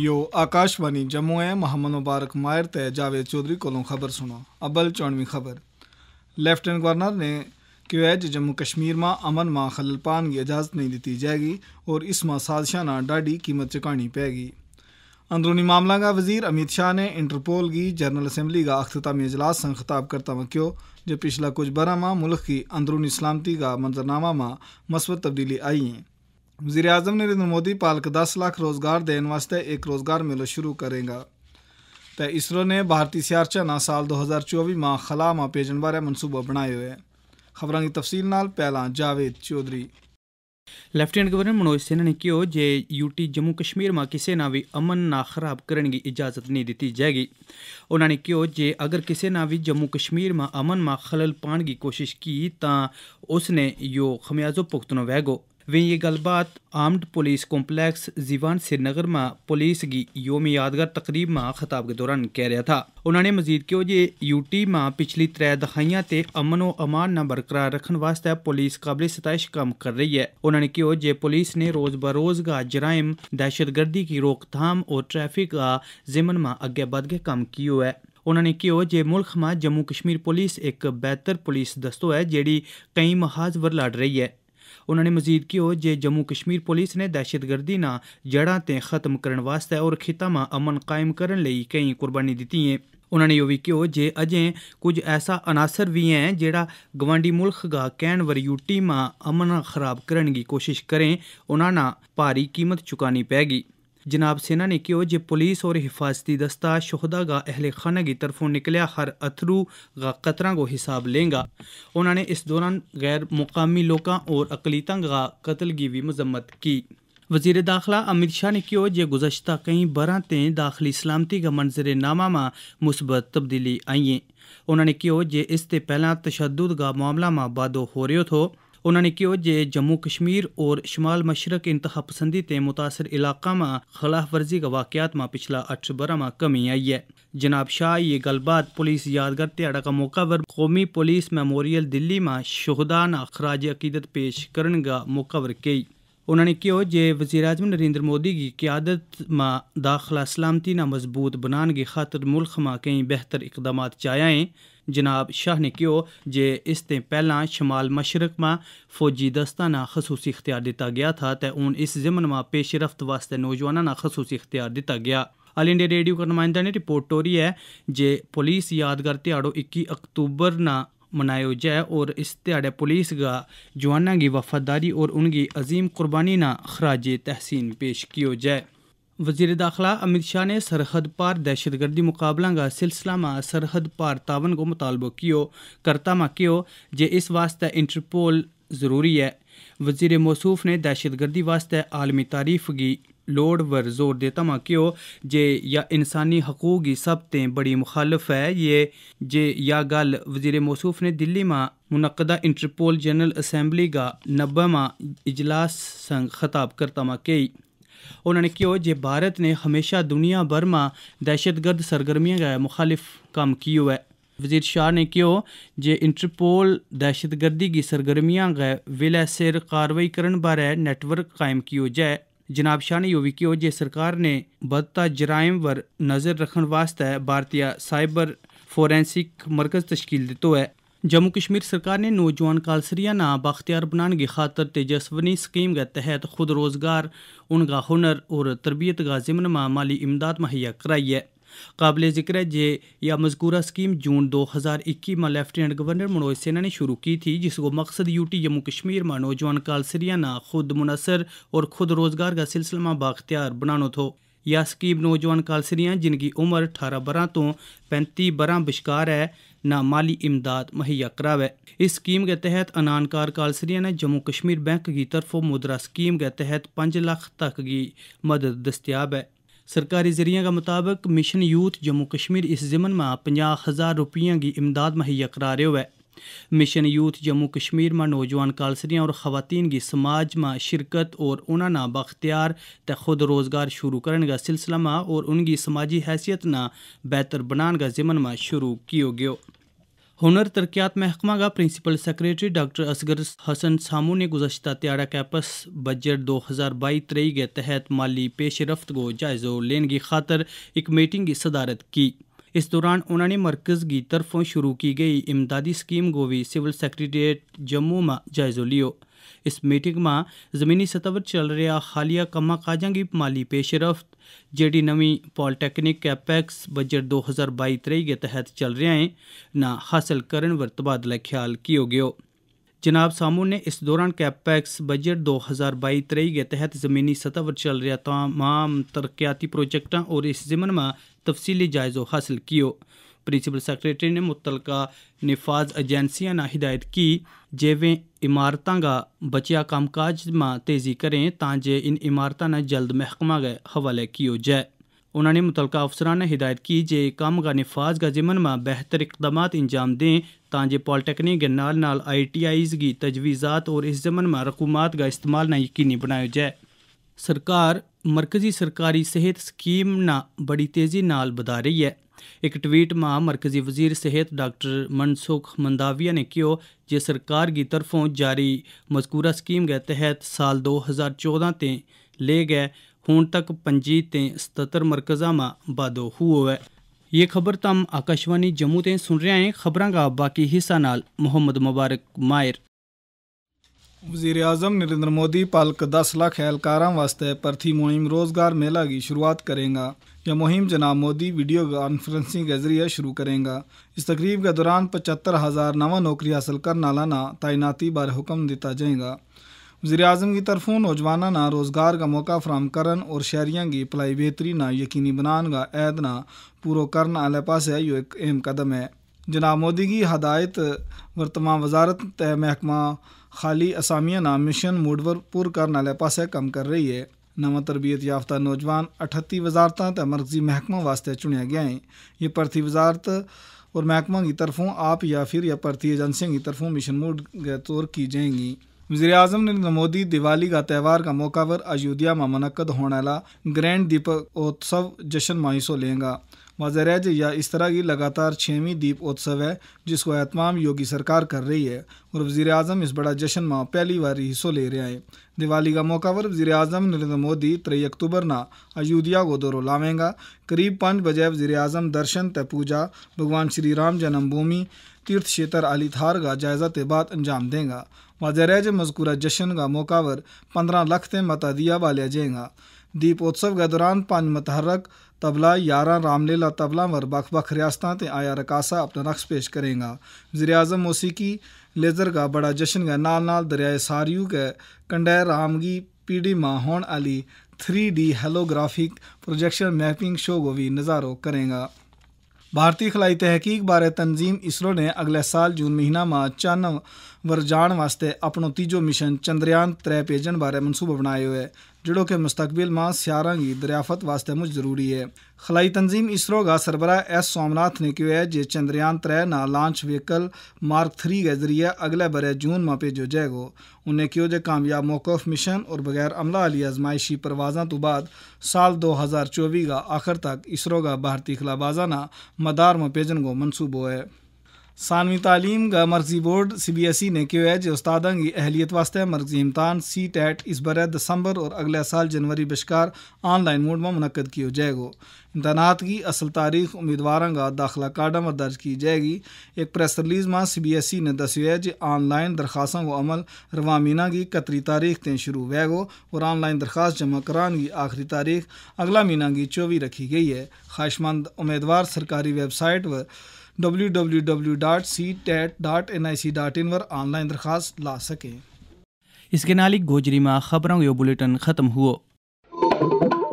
यो आकाशवाणी जम्मू है मोहम्मद मुबारक मायर तय जावेद चौधरी कोलों खबर सुनो अब्बल चौणवी खबर लेफ्टिनेंट गवर्नर ने है कि जम्मू कश्मीर में अमन में खलपान की इजाज़त नहीं दी जाएगी और इस मां साजिशा ना डाढ़ी कीमत चुकानी पेगी अंदरूनी मामलों का वजीर अमित शाह ने इंटरपोल की जनरल असेंबली का अख्तामी अजलास से खिताब करता हुआ क्यों जो पिछला कुछ बरह माह मुल्क की अंदरूनी सलामती का मंजरनामा में मस्बत तब्दीली आई है वजी अजम नरेंद्र मोदी पालक दस लाख रोज़गार देने वास्ते एक रोज़गार मेलो शुरू करेगा तो इसरो ने भारती सियारचा ना साल दो हज़ार चौबी मां खला मां भेजने बारे मनसूबा बनाए हुए खबरों की तफसील नाल पहला जावेद चौधरी ਲੈਫਟੀਨੈਂਟ ਗਵਰਨਰ ਮਨੋਜ ਸਿਨਹਾ ਨੇ ਕਿਹਾ ਜੇ ਯੂਟੀ ਜੰਮੂ ਕਸ਼ਮੀਰ ਮਾ ਕਿਸੇ ਨਾ ਵੀ ਅਮਨ ਨਾ ਖਰਾਬ ਕਰਨ ਦੀ ਇਜਾਜ਼ਤ ਨਹੀਂ ਦਿੱਤੀ ਜਾਏਗੀ ਉਹਨਾਂ ਨੇ ਕਿਹਾ ਜੇ ਅਗਰ ਕਿਸੇ ਨਾ ਵੀ ਜੰਮੂ ਕਸ਼ਮੀਰ ਮਾ ਅਮਨ ਮਾ ਖਲਲ ਪਾਣ ਦੀ ਕੋਸ਼ਿਸ਼ ਕੀ ਤਾਂ ਉਸ ਨੇ ਯੋ ਖਮਿਆਜ਼ੋ ਪੁਖਤਨੋ ਵੈਗੋ वे ये गलबात armed police complex Zewan Srinagar में पुलिस की योम यादगार तकरीब में खिताब के दौरान कह रहा था उन्होंने मजीद कहो जे यूटी में पिछली त्रै दहाइया से अमन और अमान न बरकरार रखने वास्ते पुलिस काबिल सताइश काम कर रही है उन्होंने क्यों जे पुलिस ने रोज बरोज का जराइम दहशतगर्दी की रोकथाम और ट्रैफिक का जिमन में अगे बढ़ के काम किया है उन्होंने कहो जे मुल्क में जम्मू कश्मीर पुलिस एक बेहतर पुलिस दस्तो है जी कई महाज वर लड़ रही है उन्होंने मजीद कहो जे जम्मू कश्मीर पुलिस ने दहशतगर्दी ना जड़ां ते खत्म करने वास्ते और खिता में अमन कायम करने ਲਈ ਕਈ ਕੁਰਬਾਨੀ ਦਿੱਤੀ ਹੈ ਉਹਨਾਂ ਨੇ ਇਹ ਵੀ ਕਿਹਾ ਜੇ ਅਜੇ ਕੁਝ ਐਸਾ ਅਨਾਸਰ ਵੀ ਹੈ ਜਿਹੜਾ ਗਵਾਂਡੀ ਮੁਲਕ ਦਾ ਕਹਿਣ ਵਰ ਯੂਟੀ ਮਾ ਅਮਨ ਖਰਾਬ ਕਰਨ ਦੀ ਕੋਸ਼ਿਸ਼ ਕਰੇ ਉਹਨਾਂ ਨਾਲ ਭਾਰੀ ਕੀਮਤ ਚੁਕਾਣੀ ਪੈਗੀ जनाब सिन्हा ने कहो जो पुलिस और हिफाजती दस्ता शोहदा गा अहल खाना की तरफों निकलिया हर अथरू गा कतरा को हिसाब लेंगा उन्होंने इस दौरान गैर मुकामी लोगों और अकलीतों गा कतल की भी मजम्मत की वजीर दाखिला अमित शाह ने कहो जो गुजशत कई बरह ते दाखिली सलामती का मंजरनामा में मुस्बत तब्दीली आई है उन्होंने कहो जो इसते पहला तशद का मामला में वादो हो रो थो उन्होंने कहा जे जम्मू कश्मीर और शुमाल मशरक इंतहा पसंदी ते मुतासर इलाका में खिलाफ वर्जी का वाकयात में पिछला अठ बरह में कमी आई है जनाब शाह ये गलबात पुलिस यादगार त्याड़ा का मौका पर कौमी पुलिस मेमोरियल दिल्ली में शहदा खराज अखराज अकीदत पेश करने का मौका पर कई उन्होंने कहो जे वजीर अजम नरेंद्र मोदी की क्यादत में दाखला सलामती ना मजबूत बनाने की खातर मुल्क में कई बेहतर इकदाम चाया है जनाब शाह ने कहा जे इस ते पहला शमाल मशरक में फौजी दस्ता ना खसूसी इख्तियार दिता गया था ते उन इस जमन में पेशरफ्त वास्ते नौजवाना ना खसूसी इख्तियार दिता गया आल इंडिया रेडियो का नुमाइंदा ने रिपोर्ट तोरी है जे पुलिस यादगार ध्याड़ो इक्की अक्तूबर ना मनाया जाए और इस ध्याड़े पुलिस का जवानों की वफादारी और उनकी अजीम कुर्बानी ना खराज तहसीन पेश किया जाए वजीर दाखिला अमित शाह ने सरहद पार दहशतगर्दी मुकाबला का सिलसिला में सरहद पार तावन को मुतालबो किया करता में जे इस वास्ते इंटरपोल जरूरी है वजीर ਮੌਸੂਫ ने दहशतगर्दी ਵਾਸਤੇ आलमी तारीफ़ की लोड पर जोर देता माँ क्यों जे या इंसानी हकूक़ की सबतें बड़ी मुखालफ है ये जे या गल वजीर मौसूफ ने दिल्ली में मुनदा इंटरपोल जनरल असम्बली का नब्बेवा इजलास संग खताब करता माँ कई उन्होंने क्यों जे भारत ने हमेशा दुनिया भर में दहशतगर्द सरगर्मियों का मुखालिफ काम किया है वजीर शाह ने कहो जो इंटरपोल दहशतगर्दी की सरगर्मियां गै वेले सिर कार्रवाई करण बारे नेटवर्क कायम किया जाए जनाब शाह ने यो भी कहो जे सरकार ने बदता जराइम पर नज़र रखने वास्ते भारतीय साइबर फोरेंसिक मरकज़ तश्कील दिता है जम्मू कश्मीर सरकार ने नौजवान कालसरिया ना बाख्तियार बनाने की खातर तेजस्वनी स्कीम के तहत खुद रोजगार उनका हुनर और तरबियत का जिमन में माली इमदाद मुहैया कराई है काबिल जिक्र है जे यह मजकूरा स्कीम जून 2021 में लेफ्टिनेंट गवर्नर मनोज सिन्हा ने शुरू की थी जिसको मकसद यूटी जम्मू कश्मीर में नौजवान कालसरियाना खुद मुनसर और खुद रोजगार का सिलसिला में बाख्तियार बनाना थो यह स्कीम नौजवान कालसरिया जिनकी उम्र अठारह बरह तो पैंती बरह बशकार है ना माली इमदाद मुहैया करावे इस स्कीम के तहत अनानकार कालसरिया ने जम्मू कश्मीर बैंक की तरफों मुद्रा स्कीम के तहत पांच लाख तक की मदद दस्तियाब है सरकारी जरिए के मुताबिक मिशन यूथ जम्मू कश्मीर इस जिमन में पाँ हज़ार रुपये की इमदाद मुहैया करा रो है मिशन यूथ जम्मू कश्मीर में नौजवान कालसरियाँ और ख़वान की समाज में शिरकत और उन्होंने बख्तियार खुद रोज़गार शुरू करने का सिलसिला में और उनकी समाजी हैसियत ना बेहतर बनाने का ज़िमन में शुरू किया गया हुनर तरक्यात महकमा का principal secretary doctor Asgar Hasan Samoon ने गुजशत त्याड़ा कैंपस बजट दो हज़ार बाई तेई के तहत माली पेश को जायजो लेने की खातर एक मीटिंग की सदारत की इस दौरान उन्होंने मरकज़ की तरफों शुरू की गई इमदादी स्कीम को भी सिविल सेक्रेटेरिएट जम्मू में जायजो लियो इस मीटिंग ज़मीनी पर चल સતહ हालिया कामा રહ્યા की माली पेशरफ जी नवी જેડી कैपैक्स बजट दो हजार बई त्रेई के तहत चल रहा है न हासिल करन तबादला ख्याल कियो गयो जनाब सामू ने इस दौरान कैपैक्स बजट दो हजार बई त्रेई के तहत ज़मीनी सतह पर चल रहा तमाम तरक्याती प्रोजेक्टा और इस जिमन में तफसीली जायजो हासिल किया प्रिंसिपल सैक्रटरी ने मुतलका निफाज एजेंसियां ने हिदायत की जेवें इमारतों का बचिया कामकाज में तेजी करें ते इन इमारतों ने जल्द महकमा के हवाले किया जाए उन्होंने मुतलका अफसर ने हिदायत की जे काम का निफाज का जिमन में बेहतर इकदाम अंजाम दें ताजे पॉलिटेक्निक के नाल नाल आई टी आईज की तजवीज़ात और इस जमन में रकूमत का इस्तेमाल ना यकीनी बनाया जाए सरकार मरकजी सरकारी सेहत स्कीम ना बड़ी तेज़ी नाल बधा रही है ਇੱਕ ਟਵੀਟ ਮਾ ਮਰਕਜ਼ੀ ਵਜ਼ੀਰ ਸਿਹਤ ਡਾਕਟਰ ਮਨਸੁਖ ਮੰਦਾਵੀਆ ਨੇ ਕਿਹਾ ਜੇ ਸਰਕਾਰ ਦੀ ਤਰਫੋਂ ਜਾਰੀ के ਸਕੀਮ ਦੇ ਤਹਿਤ ਸਾਲ 2014 ਤੇ ले गए हूँ तक पंजी ते सतर मरकजा में वादो हुआ है ये खबर तम आकाशवाणी जम्मू ते सुन रहे हैं खबरों का बाकी हिस्सा नाल मोहम्मद मुबारक मायर वजीर अजम नरेंद्र मोदी पालक दस लाख एहलकारा वास्ते परथी मुहिम रोजगार मेला की शुरुआत करेगा यह मुहिम जनाब मोदी वीडियो कॉन्फ्रेंसिंग के जरिए शुरू करेगा इस तकरीब के दौरान पचहत्तर हज़ार नवा नौकरी हासिल करने ना तैनाती बार हुक्म दिता जाएगा वजी अजम की तरफों नौजवाना ना रोज़गार का मौका फराम करन और शहरिया की भलाई बेहतरी ना यकीनी बनाने का ऐद ना पूरा करने आले पास यो एक अहम कदम है जनाब मोदी की हदायत वर्तमान वजारत तय महकमा खाली असामिया नाम मिशन पुर करने नालेपा पास कम कर रही है नवा तरबियत याफ्ता नौजवान अठत्ती वजारत मरकजी महकमा वास्ते चुने गया है ये परथी वजारत और महकमा की तरफों आप या फिर या परथी एजेंसियों की तरफों मिशन मोड तौर की जाएंगी वजी अजम नरेंद्र मोदी दिवाली का त्यौहार का मौका पर अयोध्या में मनकद होने वाला ग्रैंड दीपक उत्सव जश्न मायूसों लेंगा मजरज या इस तरह की लगातार दीप उत्सव है जिसको एहतमाम योगी सरकार कर रही है और वजीर अजम इस बड़ा जश्न में पहली बार हिस्सों ले रहे हैं दिवाली का मौका पर वजी अजम नरेंद्र मोदी त्रई अक्टूबर ना अयोध्या को दौरों लावेंगा करीब पाँच बजे वजी अजम दर्शन त पूजा भगवान श्री राम जन्मभूमि तीर्थ क्षेत्र अली थार का जायजा तबाद बाद अंजाम देंगे वाजह मजकूरा जश्न का मौका पर पंद्रह लख ते मतदिया बालिया जाएगा दीपोत्सव के दौरान पंज मतहरक तबला यारा रामलीला तबला वर बख बख रियासत आया रकासा अपना रक्स पेश करेगा वजी अजम मौसीकी लेजर का बड़ा जश्न के नाल नाल दरियाए सारियू के कंडे रामगी पीढ़ी मां होने वाली three D holographic projection mapping show को भी नज़ारो करेंगा भारतीय खलाई तहकीक बारे तंजीम इसरो ने अगले साल जून महीना में चन्न वर जान वास्ते अपनो तीजो मिशन चंद्रयान त्रै भेजन बारे मनसूबा बनाए हुए जड़ों के मुस्तबिल माँ की दरियाफत वास्ते मुझ जरूरी है खलाई तंजीम इसरो का सरबरा एस सोमनाथ ने कहा है जे चंद्रयान त्रै ना लॉन्च व्हीकल मार्क थ्री के जरिए अगले बरे जून में भेजो जाएगा उन्हें कहो जो कामयाब मौकफ मिशन और बगैर अमला अली आजमाइशी परवाजा तो बाद साल दो हज़ार चौबीस का आखिर तक इसरो का भारतीय खलाबाजा ना मदार में भेजन को मनसूबो है सानवी तालीम का मर्जी board C B S E ने है एच उस्तादन की अहलियत वास्ते मर्जी इम्तान सी टैट इस बर दिसंबर और अगले साल जनवरी बशकार ऑनलाइन मोड में मुनद किया जाएगा इम्तहान की असल तारीख उम्मीदवार का दाखिला कार्डा में दर्ज की जाएगी एक प्रेस रिलीज में सी बी एस ई ने दस है कि ऑनलाइन दरखास्तों को अमल रवा महीना की इकतरी तारीख तें शुरू हो और ऑनलाइन दरखास्त जमा करान की आखिरी तारीख अगला महीना की चौबीस रखी गई है ख्वाहिशमंद उम्मीदवार सरकारी वेबसाइट पर W W W dot C TET dot N I C dot in पर ऑनलाइन दरख्वास्त ला सकें इसके नालिक गोजरी में खबरों यो बुलेटिन ख़त्म हुआ